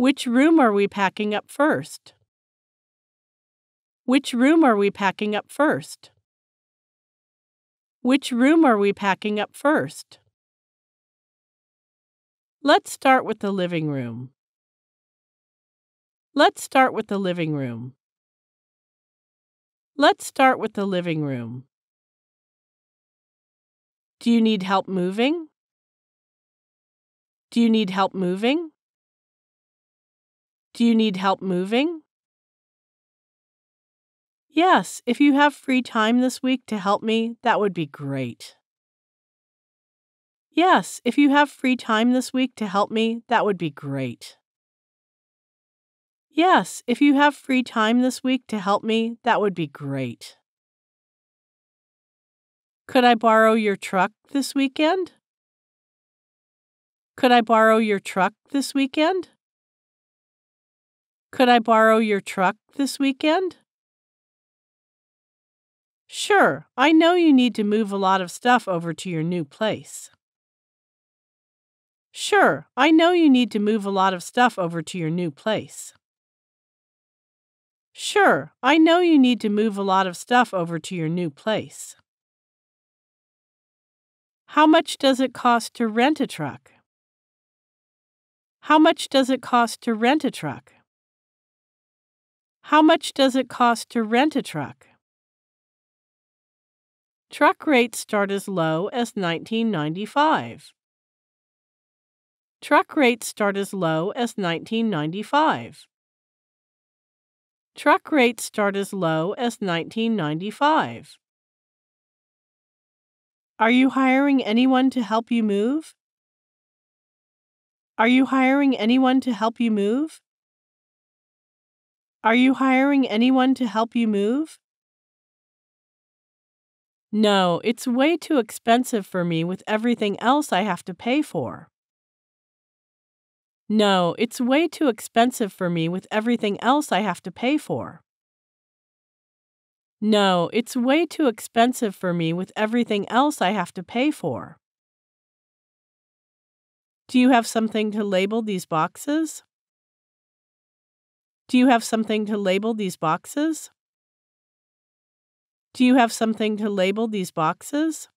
Which room are we packing up first? Which room are we packing up first? Which room are we packing up first? Let's start with the living room. Let's start with the living room. Let's start with the living room. Do you need help moving? Do you need help moving? Do you need help moving? Yes, if you have free time this week to help me, that would be great. Yes, if you have free time this week to help me, that would be great. Yes, if you have free time this week to help me, that would be great. Could I borrow your truck this weekend? Could I borrow your truck this weekend? Could I borrow your truck this weekend? Sure, I know you need to move a lot of stuff over to your new place. Sure, I know you need to move a lot of stuff over to your new place. Sure, I know you need to move a lot of stuff over to your new place. How much does it cost to rent a truck? How much does it cost to rent a truck? How much does it cost to rent a truck? Truck rates start as low as 1995. Truck rates start as low as 1995. Truck rates start as low as 1995. Are you hiring anyone to help you move? Are you hiring anyone to help you move? Are you hiring anyone to help you move? No, it's way too expensive for me with everything else I have to pay for. No, it's way too expensive for me with everything else I have to pay for. No, it's way too expensive for me with everything else I have to pay for. Do you have something to label these boxes? Do you have something to label these boxes? Do you have something to label these boxes?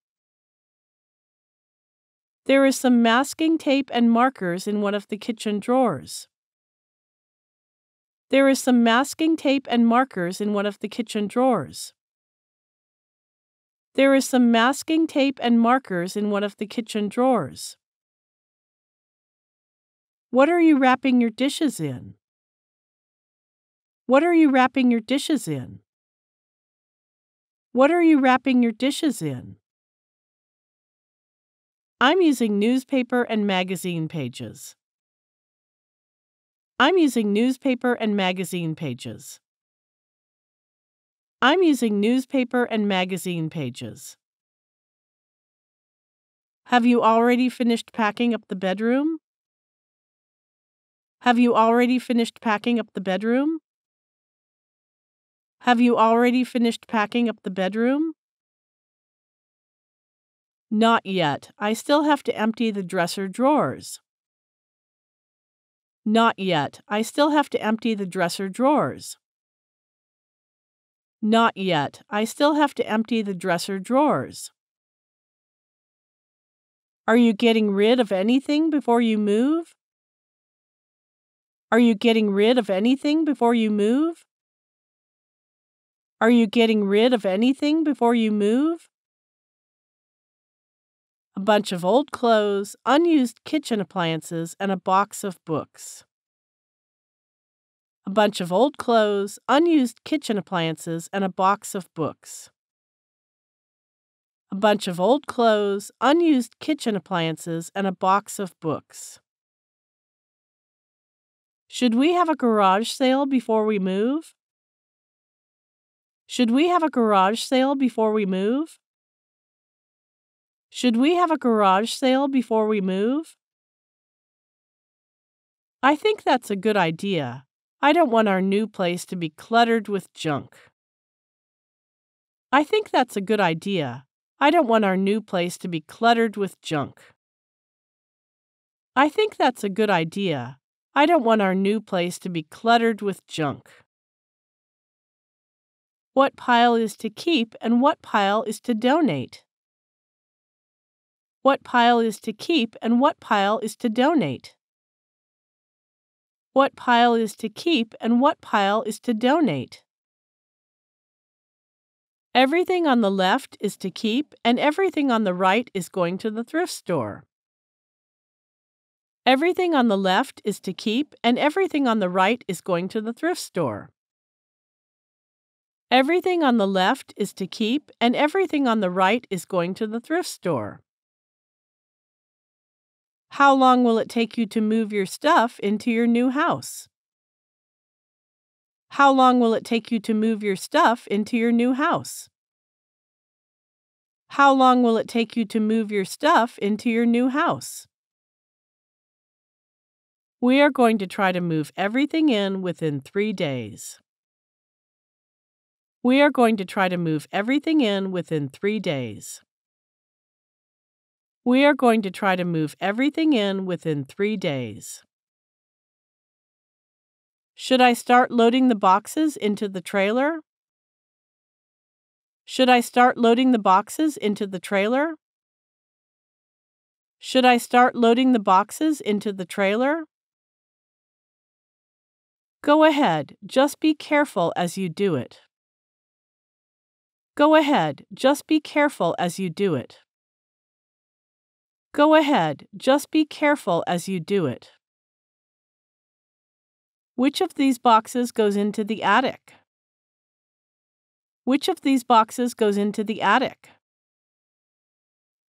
There is some masking tape and markers in one of the kitchen drawers. There is some masking tape and markers in one of the kitchen drawers. There is some masking tape and markers in one of the kitchen drawers. What are you wrapping your dishes in? What are you wrapping your dishes in? What are you wrapping your dishes in? I'm using newspaper and magazine pages. I'm using newspaper and magazine pages. I'm using newspaper and magazine pages. Have you already finished packing up the bedroom? Have you already finished packing up the bedroom? Have you already finished packing up the bedroom? Not yet. I still have to empty the dresser drawers. Not yet. I still have to empty the dresser drawers. Not yet. I still have to empty the dresser drawers. Are you getting rid of anything before you move? Are you getting rid of anything before you move? Are you getting rid of anything before you move? A bunch of old clothes, unused kitchen appliances, and a box of books. A bunch of old clothes, unused kitchen appliances, and a box of books. A bunch of old clothes, unused kitchen appliances, and a box of books. Should we have a garage sale before we move? Should we have a garage sale before we move? Should we have a garage sale before we move? I think that's a good idea. I don't want our new place to be cluttered with junk. I think that's a good idea. I don't want our new place to be cluttered with junk. I think that's a good idea. I don't want our new place to be cluttered with junk what pile is to keep and what pile is to donate. What pile is to keep and what pile is to donate. What pile is to keep and what pile is to donate. Everything on the left is to keep and everything on the right is going to the thrift store. Everything on the left is to keep and everything on the right is going to the thrift store. Everything on the left is to keep, and everything on the right is going to the thrift store. How long will it take you to move your stuff into your new house? How long will it take you to move your stuff into your new house? How long will it take you to move your stuff into your new house? We are going to try to move everything in within three days. We are going to try to move everything in within three days. We are going to try to move everything in within three days. Should I start loading the boxes into the trailer? Should I start loading the boxes into the trailer? Should I start loading the boxes into the trailer? Go ahead, just be careful as you do it. Go ahead, just be careful as you do it. Go ahead, just be careful as you do it. Which of these boxes goes into the attic? Which of these boxes goes into the attic?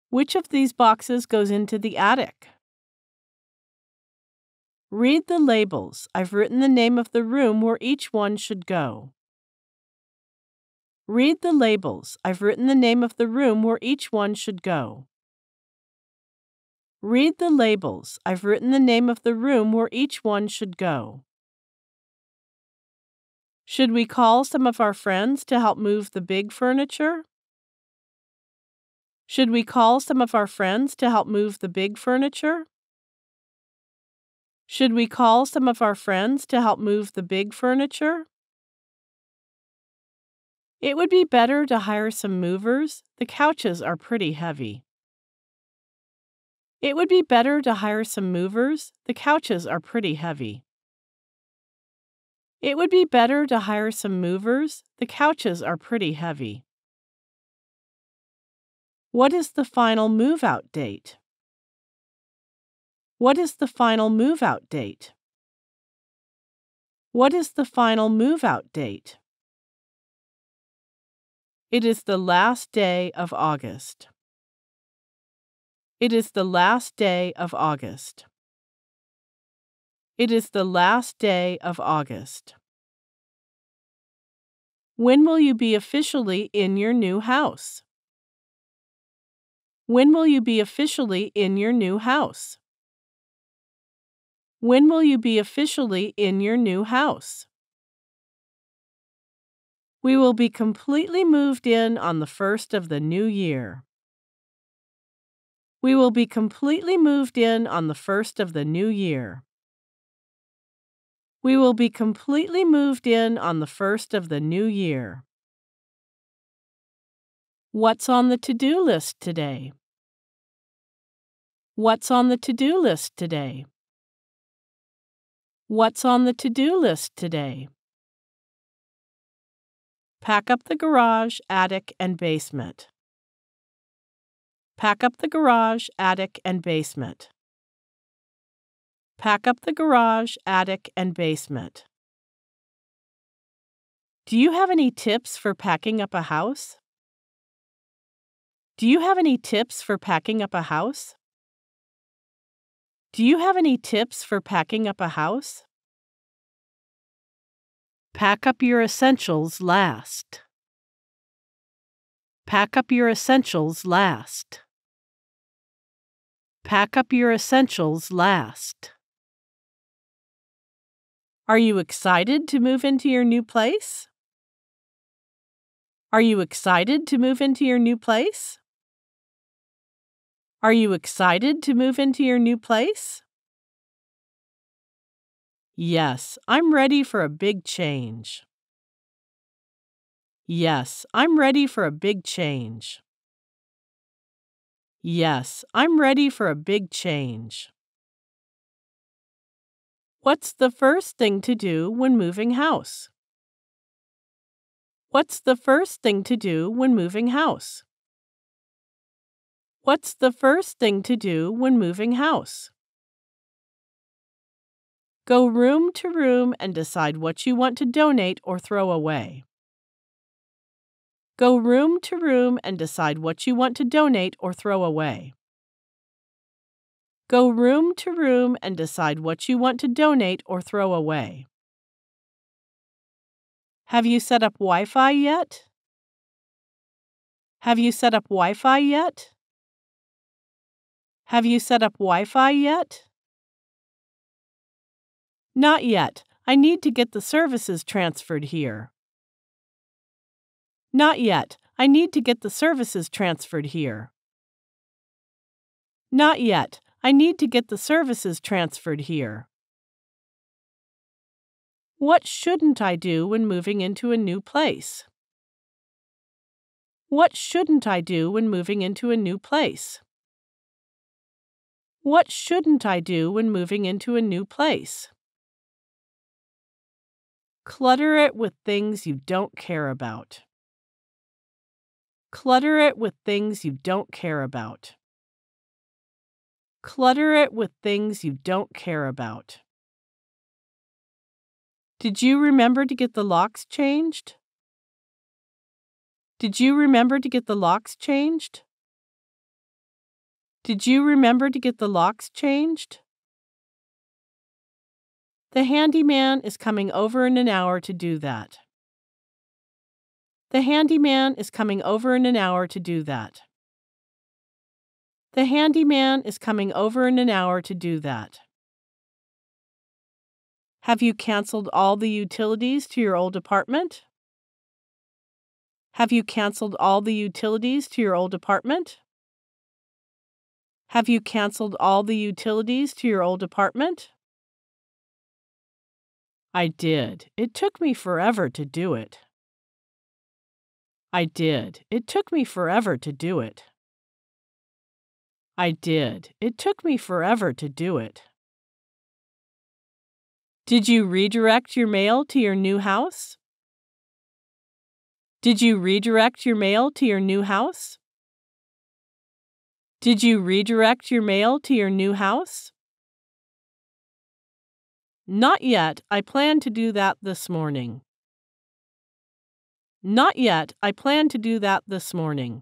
Which of these boxes goes into the attic? Read the labels. I've written the name of the room where each one should go. Read the labels. I've written the name of the room where each one should go. Read the labels. I've written the name of the room where each one should go. Should we call some of our friends to help move the big furniture? Should we call some of our friends to help move the big furniture? Should we call some of our friends to help move the big furniture? It would be better to hire some movers. The couches are pretty heavy. It would be better to hire some movers. The couches are pretty heavy. It would be better to hire some movers. The couches are pretty heavy. What is the final move out date? What is the final move out date? What is the final move out date? It is the last day of August. It is the last day of August. It is the last day of August. When will you be officially in your new house? When will you be officially in your new house? When will you be officially in your new house? We will be completely moved in on the first of the new year. We will be completely moved in on the first of the new year. We will be completely moved in on the first of the new year. What's on the to do list today? What's on the to do list today? What's on the to do list today? Pack up the garage, attic, and basement. Pack up the garage, attic, and basement. Pack up the garage, attic, and basement. Do you have any tips for packing up a house? Do you have any tips for packing up a house? Do you have any tips for packing up a house? Pack up your essentials last. Pack up your essentials last. Pack up your essentials last. Are you excited to move into your new place? Are you excited to move into your new place? Are you excited to move into your new place? Yes, I'm ready for a big change. Yes, I'm ready for a big change. Yes, I'm ready for a big change. What's the first thing to do when moving house? What's the first thing to do when moving house? What's the first thing to do when moving house? Go room to room and decide what you want to donate or throw away. Go room to room and decide what you want to donate or throw away. Go room to room and decide what you want to donate or throw away. Have you set up Wi Fi yet? Have you set up Wi Fi yet? Have you set up Wi Fi yet? Not yet. I need to get the services transferred here. Not yet. I need to get the services transferred here. Not yet. I need to get the services transferred here. What shouldn't I do when moving into a new place? What shouldn't I do when moving into a new place? What shouldn't I do when moving into a new place? Clutter it with things you don't care about. Clutter it with things you don't care about. Clutter it with things you don't care about. Did you remember to get the locks changed? Did you remember to get the locks changed? Did you remember to get the locks changed? The handyman is coming over in an hour to do that. The handyman is coming over in an hour to do that. The handyman is coming over in an hour to do that. Have you canceled all the utilities to your old apartment? Have you canceled all the utilities to your old apartment? Have you canceled all the utilities to your old apartment? I did. It took me forever to do it. I did. It took me forever to do it. I did. It took me forever to do it. Did you redirect your mail to your new house? Did you redirect your mail to your new house? Did you redirect your mail to your new house? Not yet. I plan to do that this morning. Not yet. I plan to do that this morning.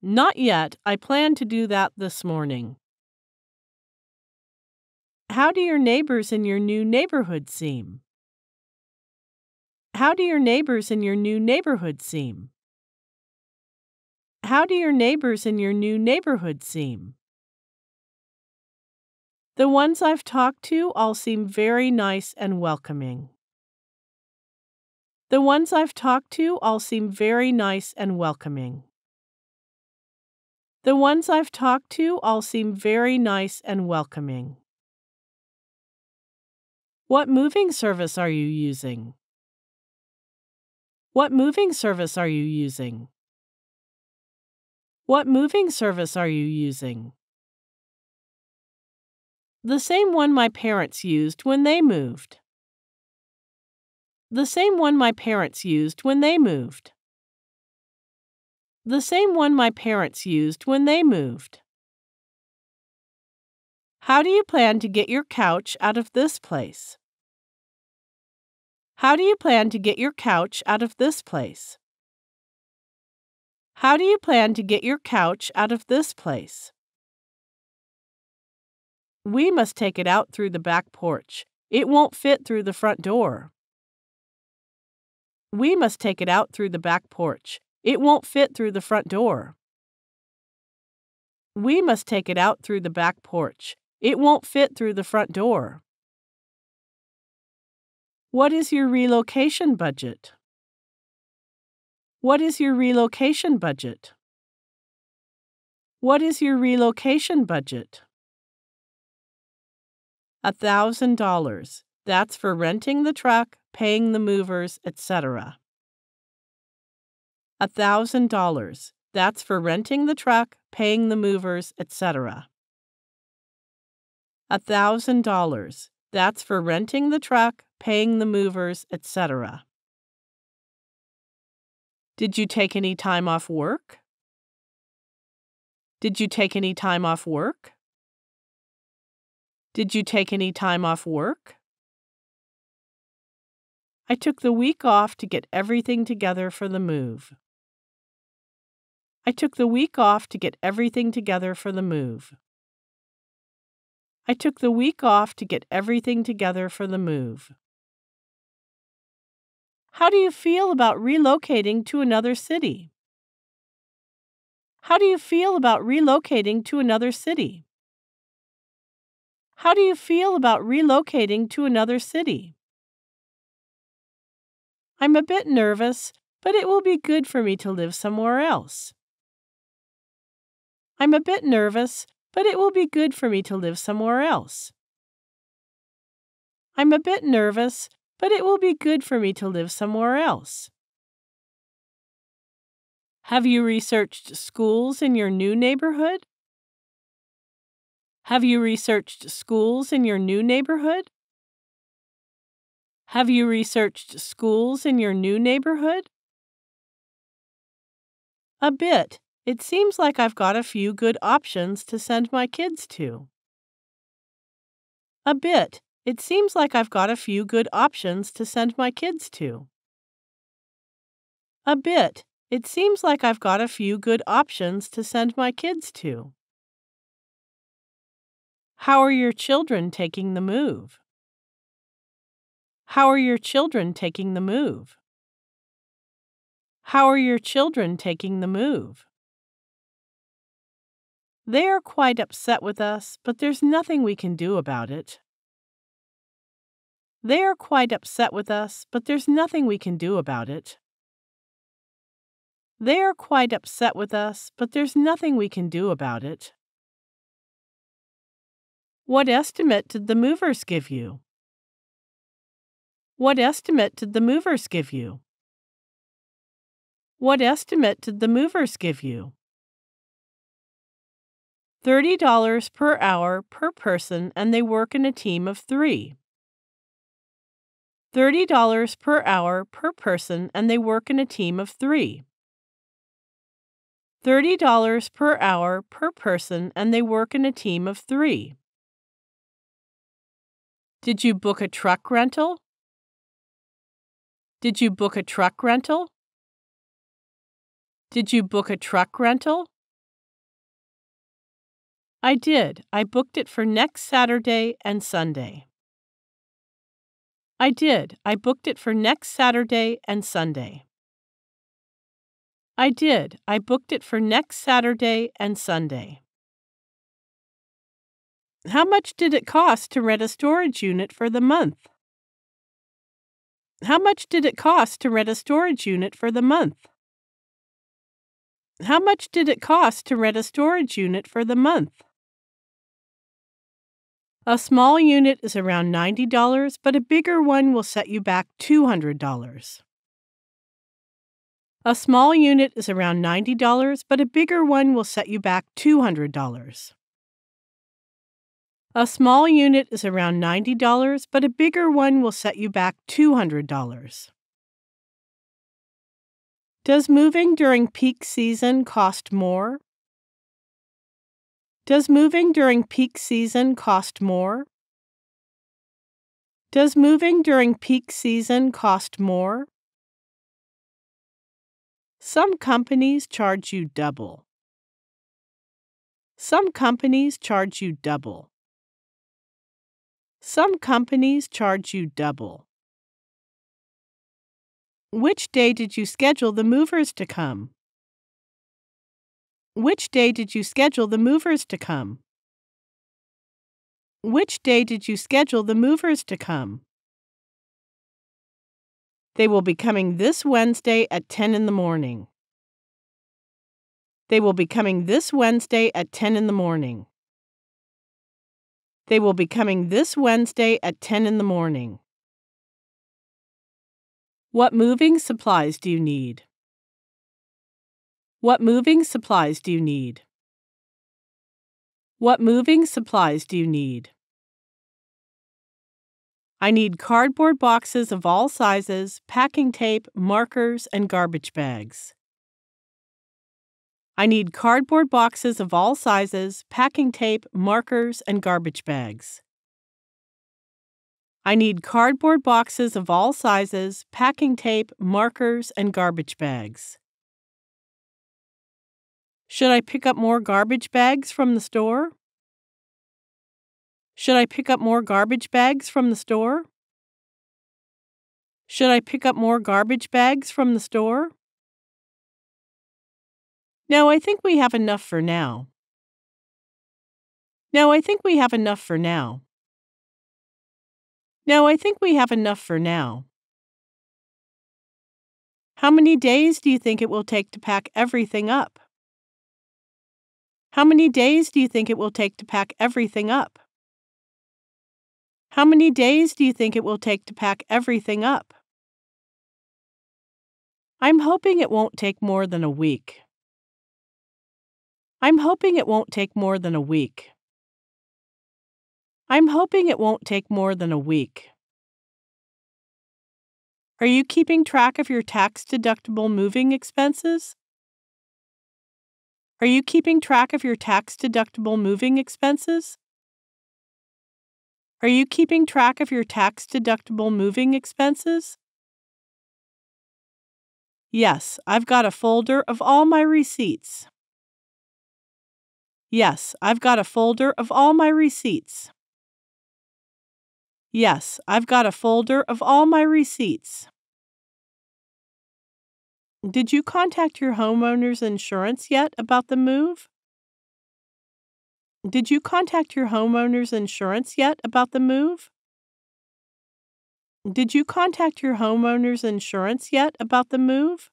Not yet. I plan to do that this morning. How do your neighbors in your new neighborhood seem? How do your neighbors in your new neighborhood seem? How do your neighbors in your new neighborhood seem? The ones I've talked to all seem very nice and welcoming. The ones I've talked to all seem very nice and welcoming. The ones I've talked to all seem very nice and welcoming. What moving service are you using? What moving service are you using? What moving service are you using? The same one my parents used when they moved. The same one my parents used when they moved. The same one my parents used when they moved. How do you plan to get your couch out of this place? How do you plan to get your couch out of this place? How do you plan to get your couch out of this place? We must take it out through the back porch. It won't fit through the front door. We must take it out through the back porch. It won't fit through the front door. We must take it out through the back porch. It won't fit through the front door. What is your relocation budget? What is your relocation budget? What is your relocation budget? a $1,000. That's for renting the truck, paying the movers, etc. A $1,000. That's for renting the truck, paying the movers, etc. A $1,000. That's for renting the truck, paying the movers, etc. Did you take any time off work? Did you take any time off work? Did you take any time off work? I took the week off to get everything together for the move. I took the week off to get everything together for the move. I took the week off to get everything together for the move. How do you feel about relocating to another city? How do you feel about relocating to another city? How do you feel about relocating to another city? I'm a bit nervous, but it will be good for me to live somewhere else. I'm a bit nervous, but it will be good for me to live somewhere else. I'm a bit nervous, but it will be good for me to live somewhere else. Have you researched schools in your new neighborhood? Have you researched schools in your new neighborhood? Have you researched schools in your new neighborhood? A bit. It seems like I've got a few good options to send my kids to. A bit. It seems like I've got a few good options to send my kids to. A bit. It seems like I've got a few good options to send my kids to. How are your children taking the move? How are your children taking the move? How are your children taking the move? They are quite upset with us, but there's nothing we can do about it. They are quite upset with us, but there's nothing we can do about it. They are quite upset with us, but there's nothing we can do about it. What estimate did the movers give you? What estimate did the movers give you? What estimate did the movers give you? $30 per hour per person, and they work in a team of three. $30 per hour per person, and they work in a team of three. $30 per hour per person, and they work in a team of three. Did you book a truck rental? Did you book a truck rental? Did you book a truck rental? I did. I booked it for next Saturday and Sunday. I did. I booked it for next Saturday and Sunday. I did. I booked it for next Saturday and Sunday. How much did it cost to rent a storage unit for the month? How much did it cost to rent a storage unit for the month? How much did it cost to rent a storage unit for the month? A small unit is around $90, but a bigger one will set you back $200. A small unit is around $90, but a bigger one will set you back $200. A small unit is around $90, but a bigger one will set you back $200. Does moving during peak season cost more? Does moving during peak season cost more? Does moving during peak season cost more? Some companies charge you double. Some companies charge you double. Some companies charge you double. Which day did you schedule the movers to come? Which day did you schedule the movers to come? Which day did you schedule the movers to come? They will be coming this Wednesday at 10 in the morning. They will be coming this Wednesday at 10 in the morning. They will be coming this Wednesday at 10 in the morning. What moving supplies do you need? What moving supplies do you need? What moving supplies do you need? I need cardboard boxes of all sizes, packing tape, markers, and garbage bags. I need cardboard boxes of all sizes, packing tape, markers, and garbage bags. I need cardboard boxes of all sizes, packing tape, markers, and garbage bags. Should I pick up more garbage bags from the store? Should I pick up more garbage bags from the store? Should I pick up more garbage bags from the store? No, I think we have enough for now. No, I think we have enough for now. No, I think we have enough for now. How many days do you think it will take to pack everything up? How many days do you think it will take to pack everything up? How many days do you think it will take to pack everything up? I'm hoping it won't take more than a week. I'm hoping it won't take more than a week. I'm hoping it won't take more than a week. Are you keeping track of your tax deductible moving expenses? Are you keeping track of your tax deductible moving expenses? Are you keeping track of your tax deductible moving expenses? Yes, I've got a folder of all my receipts. Yes, I've got a folder of all my receipts. Yes, I've got a folder of all my receipts. Did you contact your homeowner's insurance yet about the move? Did you contact your homeowner's insurance yet about the move? Did you contact your homeowner's insurance yet about the move?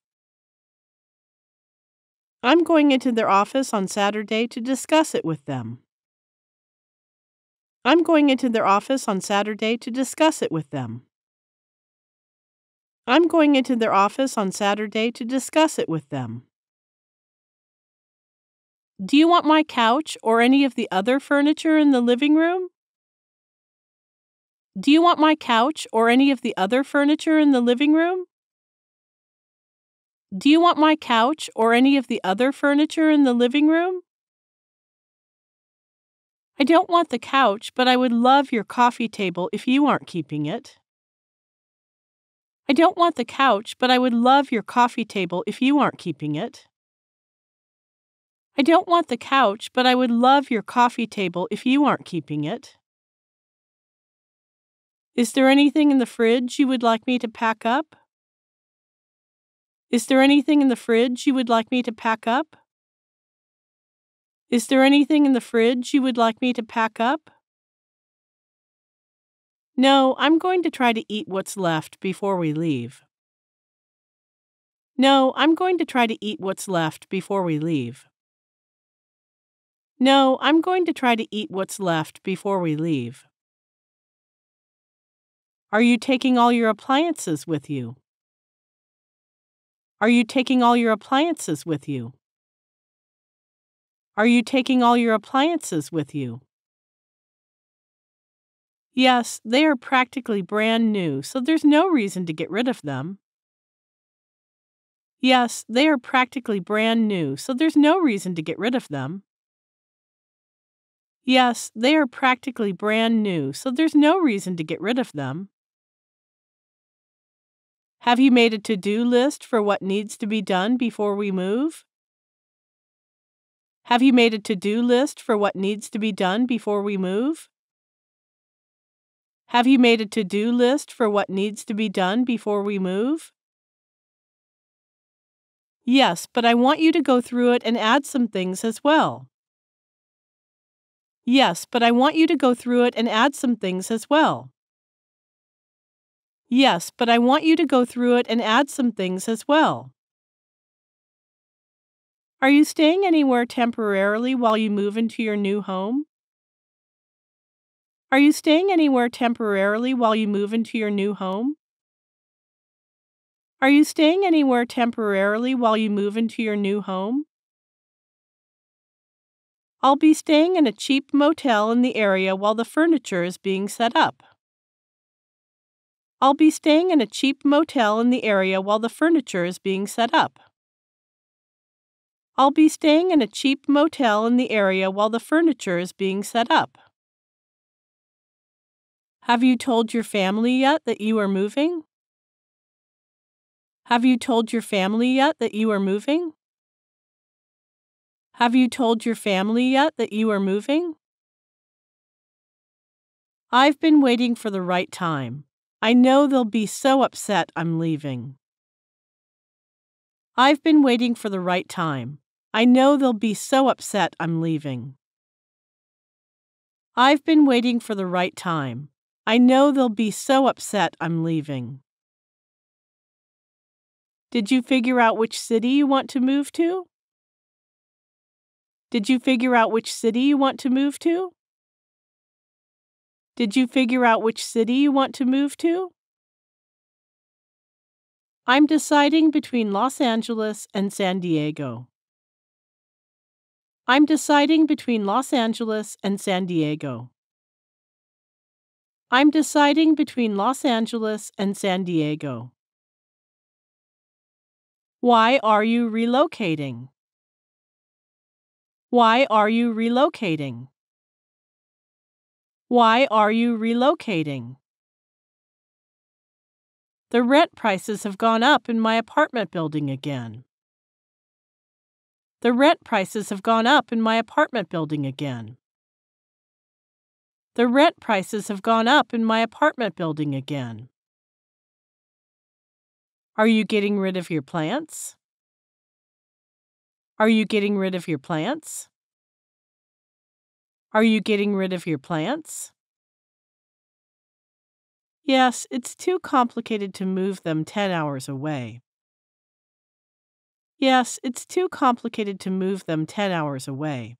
I'm going into their office on Saturday to discuss it with them. I'm going into their office on Saturday to discuss it with them. I'm going into their office on Saturday to discuss it with them. Do you want my couch or any of the other furniture in the living room? Do you want my couch or any of the other furniture in the living room? Do you want my couch or any of the other furniture in the living room? I don't want the couch, but I would love your coffee table if you aren't keeping it. I don't want the couch, but I would love your coffee table if you aren't keeping it. I don't want the couch, but I would love your coffee table if you aren't keeping it. Is there anything in the fridge you would like me to pack up? Is there anything in the fridge you would like me to pack up? Is there anything in the fridge you would like me to pack up? No, I'm going to try to eat what's left before we leave. No, I'm going to try to eat what's left before we leave. No, I'm going to try to eat what's left before we leave. Are you taking all your appliances with you? Are you taking all your appliances with you? Are you taking all your appliances with you? Yes, they are practically brand new, so there's no reason to get rid of them. Yes, they are practically brand new, so there's no reason to get rid of them. Yes, they are practically brand new, so there's no reason to get rid of them. Have you made a to do list for what needs to be done before we move? Have you made a to do list for what needs to be done before we move? Have you made a to do list for what needs to be done before we move? Yes, but I want you to go through it and add some things as well. Yes, but I want you to go through it and add some things as well. Yes, but I want you to go through it and add some things as well. Are you staying anywhere temporarily while you move into your new home? Are you staying anywhere temporarily while you move into your new home? Are you staying anywhere temporarily while you move into your new home? I'll be staying in a cheap motel in the area while the furniture is being set up. I'll be staying in a cheap motel in the area while the furniture is being set up. I'll be staying in a cheap motel in the area while the furniture is being set up. Have you told your family yet that you are moving? Have you told your family yet that you are moving? Have you told your family yet that you are moving? I've been waiting for the right time. I know they'll be so upset I'm leaving. I've been waiting for the right time. I know they'll be so upset I'm leaving. I've been waiting for the right time. I know they'll be so upset I'm leaving. Did you figure out which city you want to move to? Did you figure out which city you want to move to? Did you figure out which city you want to move to? I'm deciding between Los Angeles and San Diego. I'm deciding between Los Angeles and San Diego. I'm deciding between Los Angeles and San Diego. Why are you relocating? Why are you relocating? Why are you relocating? The rent prices have gone up in my apartment building again. The rent prices have gone up in my apartment building again. The rent prices have gone up in my apartment building again. Are you getting rid of your plants? Are you getting rid of your plants? Are you getting rid of your plants? Yes, it's too complicated to move them 10 hours away. Yes, it's too complicated to move them 10 hours away.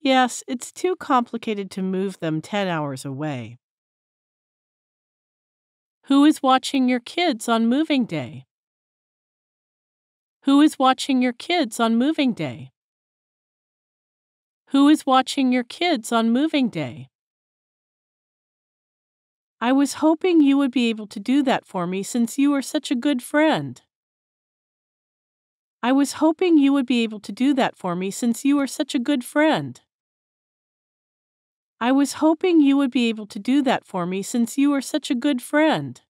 Yes, it's too complicated to move them 10 hours away. Who is watching your kids on moving day? Who is watching your kids on moving day? Who is watching your kids on moving day? I was hoping you would be able to do that for me since you are such a good friend. I was hoping you would be able to do that for me since you are such a good friend. I was hoping you would be able to do that for me since you are such a good friend.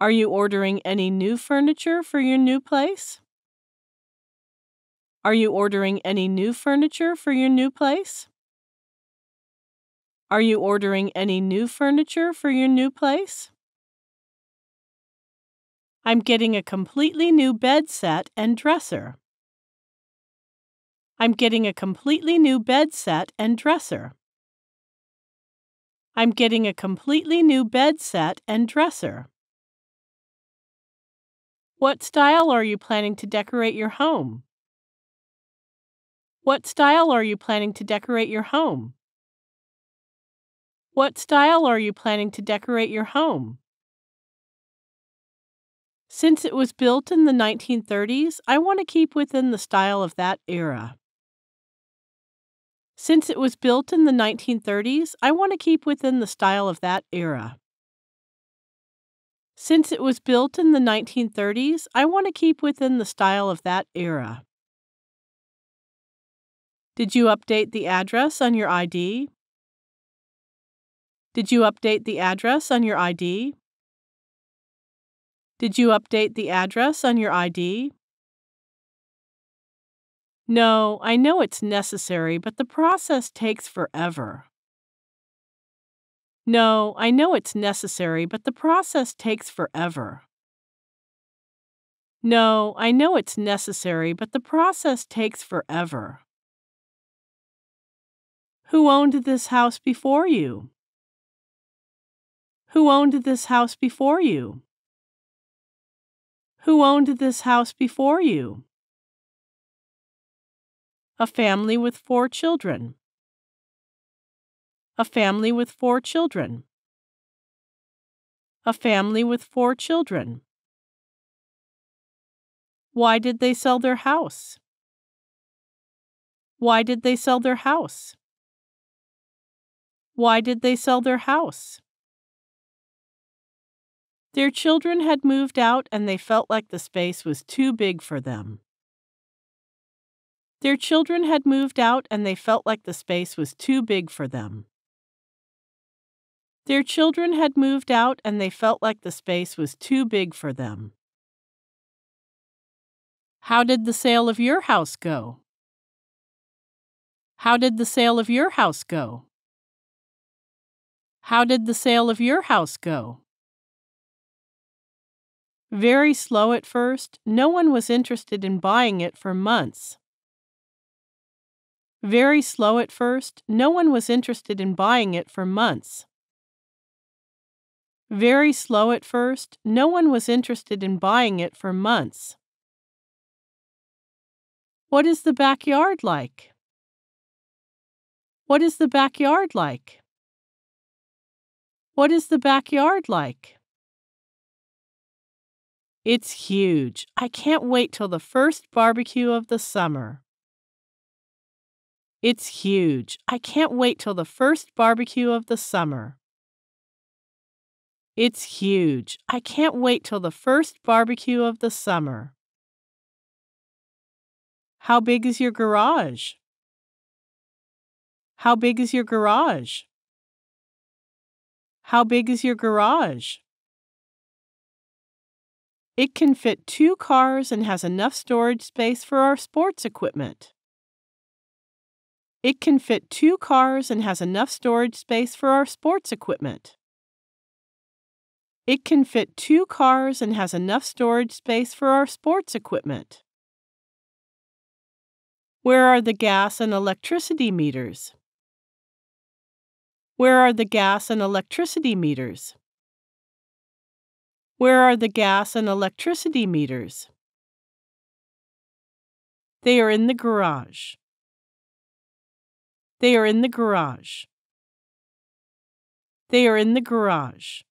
Are you ordering any new furniture for your new place? Are you ordering any new furniture for your new place? Are you ordering any new furniture for your new place? I'm getting a completely new bed set and dresser. I'm getting a completely new bed set and dresser. I'm getting a completely new bed set and dresser. What style are you planning to decorate your home? What style are you planning to decorate your home? What style are you planning to decorate your home? Since it was built in the 1930s, I want to keep within the style of that era. Since it was built in the 1930s, I want to keep within the style of that era. Since it was built in the 1930s, I want to keep within the style of that era. Did you update the address on your ID? Did you update the address on your ID? Did you update the address on your ID? No, I know it's necessary, but the process takes forever. No, I know it's necessary, but the process takes forever. No, I know it's necessary, but the process takes forever. Who owned this house before you? Who owned this house before you? Who owned this house before you? A family with four children. A family with four children. A family with four children. Why did they sell their house? Why did they sell their house? Why did they sell their house? Their children had moved out and they felt like the space was too big for them. Their children had moved out and they felt like the space was too big for them. Their children had moved out and they felt like the space was too big for them. How did the sale of your house go? How did the sale of your house go? How did the sale of your house go? Very slow at first, no one was interested in buying it for months. Very slow at first, no one was interested in buying it for months. Very slow at first, no one was interested in buying it for months. What is the backyard like? What is the backyard like? What is the backyard like? It's huge. I can't wait till the first barbecue of the summer. It's huge. I can't wait till the first barbecue of the summer. It's huge. I can't wait till the first barbecue of the summer. How big is your garage? How big is your garage? How big is your garage? It can fit two cars and has enough storage space for our sports equipment. It can fit two cars and has enough storage space for our sports equipment. It can fit two cars and has enough storage space for our sports equipment. Where are the gas and electricity meters? Where are the gas and electricity meters? Where are the gas and electricity meters? They are in the garage. They are in the garage. They are in the garage.